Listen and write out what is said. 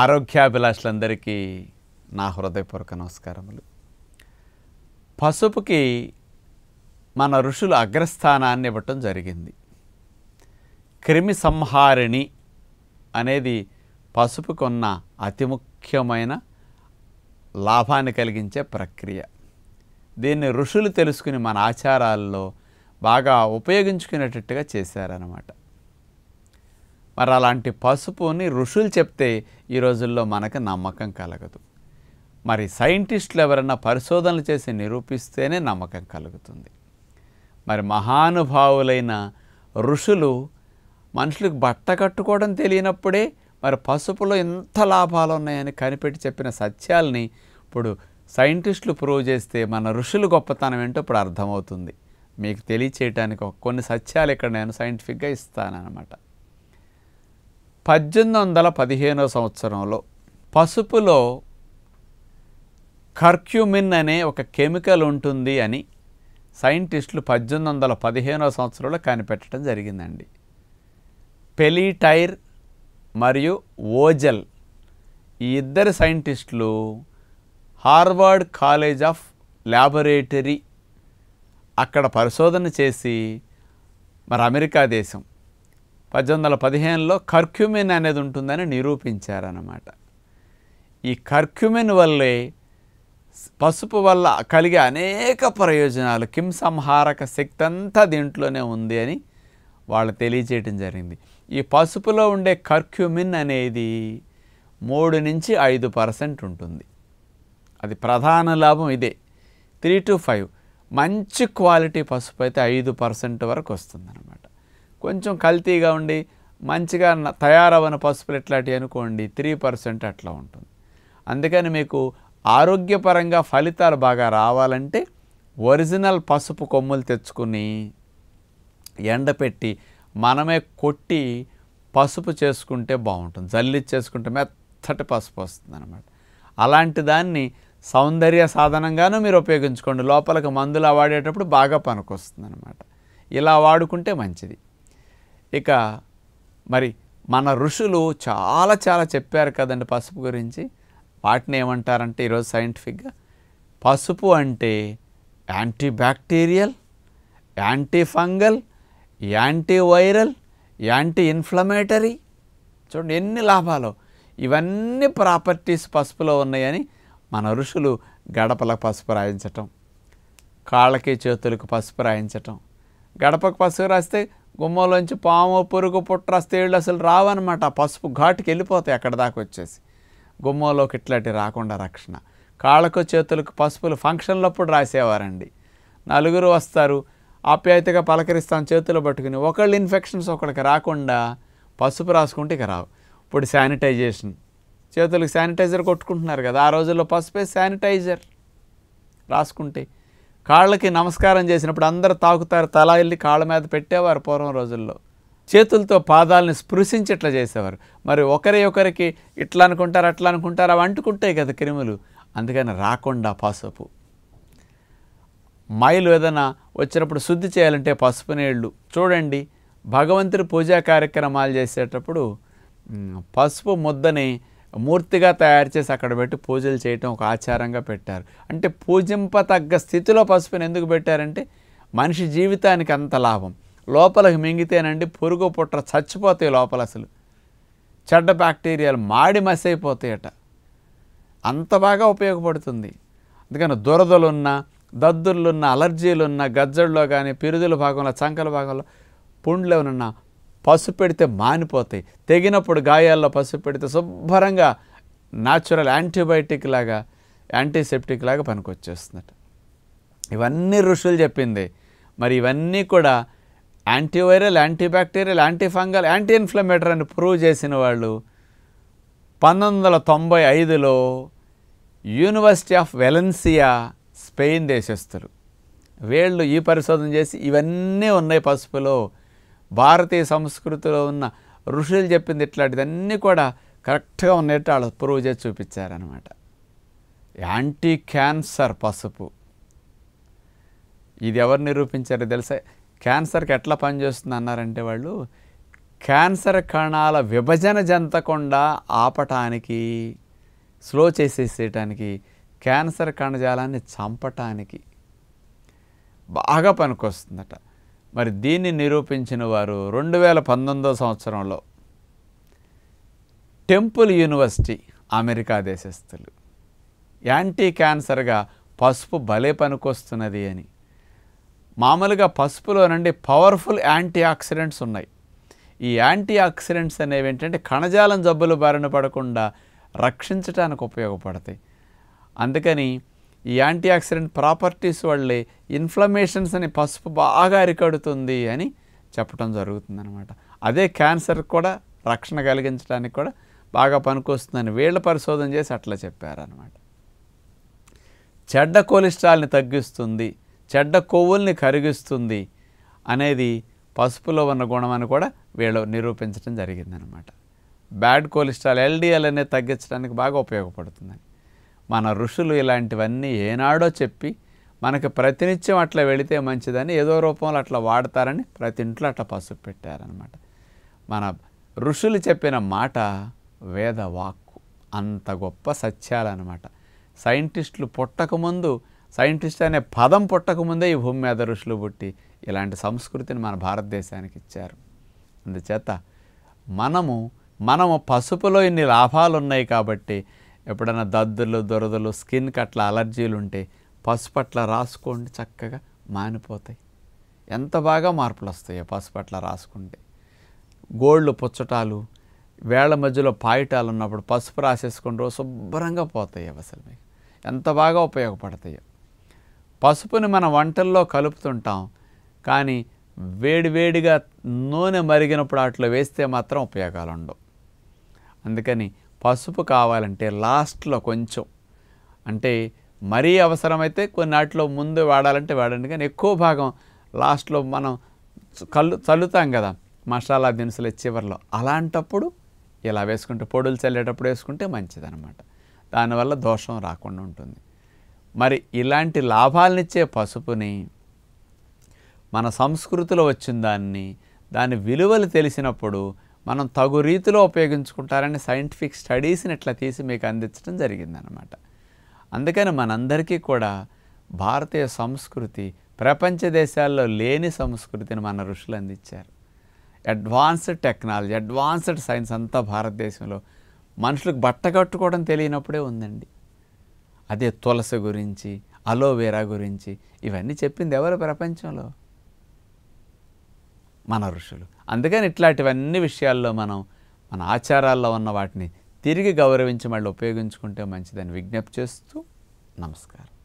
ఆరోగ్యాభిలాషులందరికీ నా హృదయపూర్వక నమస్కారములు పసుపుకి మన ఋషులు అగ్రస్థానాన్ని ఇవ్వటం జరిగింది క్రిమి సంహారిణి అనేది పసుపుకున్న అతి ముఖ్యమైన లాభాన్ని కలిగించే ప్రక్రియ దీన్ని ఋషులు తెలుసుకుని మన ఆచారాల్లో బాగా ఉపయోగించుకునేటట్టుగా చేశారనమాట మరి అలాంటి పసుపుని ఋషులు చెప్తే ఈ రోజుల్లో మనకు నమ్మకం కలగదు మరి సైంటిస్టులు ఎవరైనా పరిశోధనలు చేసి నిరూపిస్తేనే నమ్మకం కలుగుతుంది మరి మహానుభావులైన ఋషులు మనుషులకు బట్ట కట్టుకోవడం తెలియనప్పుడే మరి పసుపులో ఎంత లాభాలు ఉన్నాయని కనిపెట్టి చెప్పిన సత్యాలని ఇప్పుడు సైంటిస్టులు ప్రూవ్ చేస్తే మన ఋషులు గొప్పతనం ఏంటో ఇప్పుడు అర్థమవుతుంది మీకు తెలియచేయడానికి కొన్ని సత్యాలు ఇక్కడ నేను సైంటిఫిక్గా ఇస్తానన్నమాట పద్దెనిమిది వందల పదిహేనో సంవత్సరంలో పసుపులో కర్క్యూమిన్ అనే ఒక కెమికల్ ఉంటుంది అని సైంటిస్టులు పద్దెనిమిది వందల పదిహేనో సంవత్సరంలో కనిపెట్టడం జరిగిందండి పెలీటైర్ మరియు ఓజల్ ఈ ఇద్దరు సైంటిస్టులు హార్వర్డ్ కాలేజ్ ఆఫ్ ల్యాబొరేటరీ అక్కడ పరిశోధన చేసి మరి అమెరికా దేశం పద్దెనిమిది వందల పదిహేనులో కర్క్యుమిన్ అనేది ఉంటుందని నిరూపించారన్నమాట ఈ కర్క్యుమిన్ వల్లే పసుపు వల్ల కలిగే అనేక ప్రయోజనాలు కింసంహారక సంహారక శక్తి అంతా దీంట్లోనే ఉంది అని వాళ్ళు తెలియజేయటం జరిగింది ఈ పసుపులో ఉండే కర్క్యుమిన్ అనేది మూడు నుంచి ఐదు పర్సెంట్ ఉంటుంది అది ప్రధాన లాభం ఇదే త్రీ టు ఫైవ్ మంచి క్వాలిటీ పసుపు అయితే ఐదు పర్సెంట్ వరకు వస్తుందన్నమాట కొంచెం కల్తీగా ఉండి మంచిగా తయారవన పసుపులు ఎట్లాంటివి అనుకోండి త్రీ పర్సెంట్ అట్లా ఉంటుంది అందుకని మీకు ఆరోగ్యపరంగా ఫలితాలు బాగా రావాలంటే ఒరిజినల్ పసుపు కొమ్ములు తెచ్చుకుని ఎండపెట్టి మనమే కొట్టి పసుపు చేసుకుంటే బాగుంటుంది జల్లి చేసుకుంటే మెత్తటి పసుపు వస్తుంది అనమాట అలాంటి దాన్ని సౌందర్య సాధనంగానూ మీరు ఉపయోగించుకోండి లోపలికి మందులా వాడేటప్పుడు బాగా పనికొస్తుంది అనమాట ఇలా వాడుకుంటే మంచిది ఇక మరి మన ఋషులు చాలా చాలా చెప్పారు కదండి పసుపు గురించి వాటిని ఏమంటారంటే ఈరోజు సైంటిఫిక్గా పసుపు అంటే anti bacterial anti fungal anti viral anti inflammatory చూడండి ఎన్ని లాభాలు ఇవన్నీ ప్రాపర్టీస్ పసుపులో ఉన్నాయని మన ఋషులు గడపలకు పసుపు రాయించటం కాళ్ళకి చేతులకు పసుపు రాయించటం గడపకు పసుపు రాస్తే గుమ్మలోంచి పాము పురుగు పుట్ర స్త్రీళ్ళు అసలు రావన్నమాట పసుపు ఘాటుకి వెళ్ళిపోతాయి అక్కడ దాకా వచ్చేసి గుమ్మలోకి ఇట్లాంటి రాకుండా రక్షణ కాళ్ళకు చేతులకు పసుపులు ఫంక్షన్లప్పుడు రాసేవారండి నలుగురు వస్తారు ఆప్యాయతగా పలకరిస్తాం చేతులు పట్టుకుని ఒకళ్ళు ఇన్ఫెక్షన్స్ ఒకళ్ళకి రాకుండా పసుపు రాసుకుంటే ఇక రావు ఇప్పుడు శానిటైజేషన్ చేతులకు శానిటైజర్ కొట్టుకుంటున్నారు కదా ఆ రోజుల్లో పసుపే శానిటైజర్ రాసుకుంటే కాళ్ళకి నమస్కారం చేసినప్పుడు అందరు తాకుతారు తల వెళ్ళి కాళ్ళ మీద పెట్టేవారు పూర్వం రోజుల్లో చేతులతో పాదాలని స్పృశించి ఇట్లా చేసేవారు మరి ఒకరి ఒకరికి ఇట్లా అనుకుంటారు అట్లా అనుకుంటారు అవి అంటుకుంటాయి కదా క్రిములు అందుకని రాకుండా పసుపు మైలు ఏదైనా వచ్చినప్పుడు శుద్ధి చేయాలంటే పసుపు నీళ్ళు చూడండి భగవంతుడి పూజా కార్యక్రమాలు చేసేటప్పుడు పసుపు ముద్దని మూర్తిగా తయారు చేసి అక్కడ పెట్టి పూజలు చేయటం ఒక ఆచారంగా పెట్టారు అంటే పూజింపతగ్గ స్థితిలో పసుపుని ఎందుకు పెట్టారంటే మనిషి జీవితానికి అంత లాభం లోపలికి మింగితేనండి పురుగు పుట్ర చచ్చిపోతాయి లోపల అసలు చెడ్డ బ్యాక్టీరియాలు మాడి మసైపోతాయట అంత బాగా ఉపయోగపడుతుంది అందుకని దురదలున్న దద్దుర్లున్న అలర్జీలున్న గజ్జల్లో కానీ పిరుదుల భాగంలో చంకల భాగంలో పుండ్లు ఉన్న పసుపు పెడితే మానిపోతాయి తెగినప్పుడు గాయాల్లో పసుపు పెడితే శుభ్రంగా న్యాచురల్ యాంటీబయాటిక్ లాగా యాంటీసెప్టిక్ లాగా పనికొచ్చేస్తుందట ఇవన్నీ ఋషులు చెప్పింది మరి ఇవన్నీ కూడా antiviral antibacterial antifungal anti inflammatory అని ప్రూవ్ చేసిన వాళ్ళు పంతొమ్మిది వందల తొంభై ఐదులో యూనివర్సిటీ ఆఫ్ వెలెన్సియా స్పెయిన్ దేశస్తులు వీళ్ళు ఈ పరిశోధన చేసి ఇవన్నీ ఉన్నాయి పసుపులో భారతీయ సంస్కృతిలో ఉన్న ఋషులు చెప్పింది ఇట్లాంటిదన్నీ కూడా కరెక్ట్గా ఉన్నట్టు వాళ్ళు ప్రూవ్ చేసి చూపించారనమాట యాంటీ క్యాన్సర్ పసుపు ఇది ఎవరు నిరూపించారు తెలుసా క్యాన్సర్కి ఎట్లా పనిచేస్తుంది అన్నారంటే వాళ్ళు క్యాన్సర్ కణాల విభజన జంతకుండా ఆపటానికి స్లో చేసేసేయటానికి క్యాన్సర్ కణజాలాన్ని చంపటానికి బాగా పనికొస్తుందట మరి దీన్ని నిరూపించిన వారు రెండు వేల పంతొమ్మిదో సంవత్సరంలో టెంపుల్ యూనివర్సిటీ అమెరికా దేశస్థులు యాంటీ క్యాన్సర్గా పసుపు భలే పనికొస్తున్నది అని మామూలుగా పసుపులో నుండి పవర్ఫుల్ యాంటీ ఆక్సిడెంట్స్ ఉన్నాయి ఈ యాంటీ ఆక్సిడెంట్స్ అనేవి ఏంటంటే కణజాలం జబ్బులు బారిన పడకుండా రక్షించడానికి ఉపయోగపడతాయి అందుకని ఈ యాంటీ ఆక్సిడెంట్ ప్రాపర్టీస్ వల్లే ఇన్ఫ్లమేషన్స్ అని పసుపు బాగా అరికడుతుంది అని చెప్పడం జరుగుతుంది అనమాట అదే క్యాన్సర్ కూడా రక్షణ కలిగించడానికి కూడా బాగా పనికొస్తుందని వీళ్ళ పరిశోధన చేసి అట్లా చెప్పారనమాట చెడ్డ కొలెస్ట్రాల్ని తగ్గిస్తుంది చెడ్డ కొవ్వుల్ని కరిగిస్తుంది అనేది పసుపులో ఉన్న గుణం అని కూడా వీళ్ళు నిరూపించడం జరిగిందనమాట బ్యాడ్ కొలెస్ట్రాల్ ఎల్డిఎల్ అనేది తగ్గించడానికి బాగా ఉపయోగపడుతుందని మన ఋషులు ఇలాంటివన్నీ ఏనాడో చెప్పి మనకు ప్రతినిత్యం అట్లా వెళితే మంచిదని ఏదో రూపంలో అట్లా వాడతారని ప్రతి ఇంట్లో అట్లా పసుపు పెట్టారనమాట మన ఋషులు చెప్పిన మాట వేదవాక్కు అంత గొప్ప సత్యాలన్నమాట సైంటిస్టులు పుట్టకముందు సైంటిస్ట్ అనే పదం పుట్టకముందే ఈ భూమి మీద ఋషులు పుట్టి ఇలాంటి సంస్కృతిని మన భారతదేశానికి ఇచ్చారు అందుచేత మనము మనము పసుపులో ఇన్ని లాభాలు ఉన్నాయి కాబట్టి ఎప్పుడైనా దద్దులు దొరదలు స్కిన్కి అట్లా అలర్జీలు ఉంటే పసుపు రాసుకోండి చక్కగా మానిపోతాయి ఎంత బాగా మార్పులు వస్తాయి పసుపు రాసుకుంటే గోళ్ళు పుచ్చటాలు వేళ్ల మధ్యలో పాయిటాలు ఉన్నప్పుడు పసుపు రాసేసుకుంటూ శుభ్రంగా పోతాయి అసలు మీకు ఎంత బాగా ఉపయోగపడతాయో పసుపుని మన వంటల్లో కలుపుతుంటాం కానీ వేడివేడిగా నూనె మరిగినప్పుడు అట్లా వేస్తే మాత్రం ఉపయోగాలు ఉండవు అందుకని పసుపు కావాలంటే లాస్ట్లో కొంచెం అంటే మరీ అవసరమైతే కొన్ని నాటిలో ముందు వాడాలంటే వాడండి కానీ ఎక్కువ భాగం లాస్ట్లో మనం కళ్ళు చల్లుతాం కదా మసాలా దినుసులు చివరిలో అలాంటప్పుడు ఇలా వేసుకుంటే పొడులు చల్లేటప్పుడు వేసుకుంటే మంచిదనమాట దానివల్ల దోషం రాకుండా ఉంటుంది మరి ఇలాంటి లాభాలనిచ్చే పసుపుని మన సంస్కృతిలో వచ్చిన దాన్ని దాని విలువలు తెలిసినప్పుడు మనం తగు రీతిలో ఉపయోగించుకుంటారని సైంటిఫిక్ స్టడీస్ని ఇట్లా తీసి మీకు అందించడం జరిగిందనమాట అందుకని మనందరికీ కూడా భారతీయ సంస్కృతి ప్రపంచ దేశాల్లో లేని సంస్కృతిని మన ఋషులు అందించారు అడ్వాన్స్డ్ టెక్నాలజీ అడ్వాన్స్డ్ సైన్స్ అంతా భారతదేశంలో మనుషులకు బట్ట కట్టుకోవడం తెలియనప్పుడే ఉందండి అదే తులసి గురించి అలోవెరా గురించి ఇవన్నీ చెప్పింది ఎవరు ప్రపంచంలో మన ఋషులు అందుకని ఇట్లాంటివన్నీ విషయాల్లో మనం మన ఆచారాల్లో ఉన్న వాటిని తిరిగి గౌరవించి మళ్ళీ ఉపయోగించుకుంటే మంచిదని విజ్ఞప్తి చేస్తూ నమస్కారం